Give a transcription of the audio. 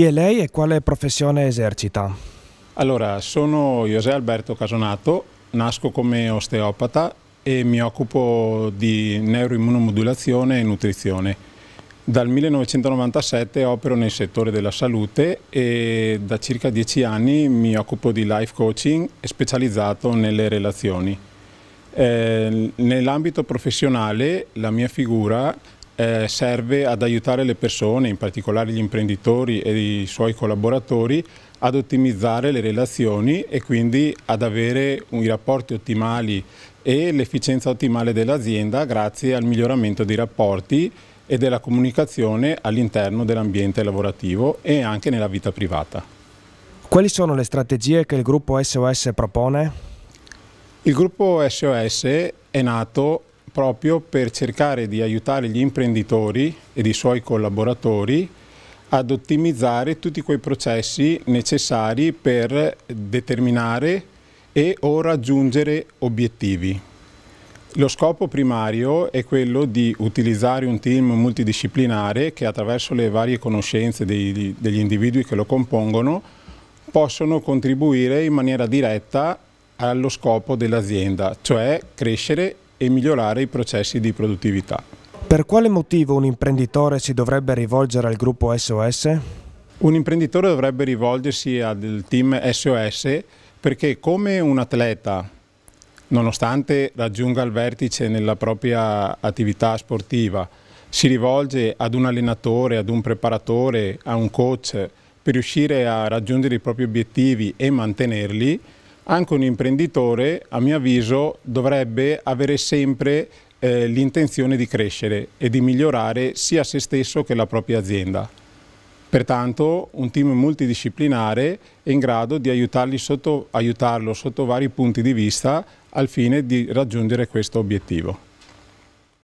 Chi è lei e quale professione esercita? Allora, sono José Alberto Casonato, nasco come osteopata e mi occupo di neuroimmunomodulazione e nutrizione. Dal 1997 opero nel settore della salute e da circa dieci anni mi occupo di life coaching specializzato nelle relazioni. Eh, Nell'ambito professionale la mia figura eh, serve ad aiutare le persone, in particolare gli imprenditori e i suoi collaboratori, ad ottimizzare le relazioni e quindi ad avere i rapporti ottimali e l'efficienza ottimale dell'azienda grazie al miglioramento dei rapporti e della comunicazione all'interno dell'ambiente lavorativo e anche nella vita privata. Quali sono le strategie che il gruppo SOS propone? Il gruppo SOS è nato proprio per cercare di aiutare gli imprenditori ed i suoi collaboratori ad ottimizzare tutti quei processi necessari per determinare e o raggiungere obiettivi. Lo scopo primario è quello di utilizzare un team multidisciplinare che attraverso le varie conoscenze dei, degli individui che lo compongono possono contribuire in maniera diretta allo scopo dell'azienda, cioè crescere e migliorare i processi di produttività. Per quale motivo un imprenditore si dovrebbe rivolgere al gruppo SOS? Un imprenditore dovrebbe rivolgersi al team SOS perché come un atleta, nonostante raggiunga il vertice nella propria attività sportiva, si rivolge ad un allenatore, ad un preparatore, a un coach per riuscire a raggiungere i propri obiettivi e mantenerli, anche un imprenditore, a mio avviso, dovrebbe avere sempre eh, l'intenzione di crescere e di migliorare sia se stesso che la propria azienda. Pertanto un team multidisciplinare è in grado di sotto, aiutarlo sotto vari punti di vista al fine di raggiungere questo obiettivo.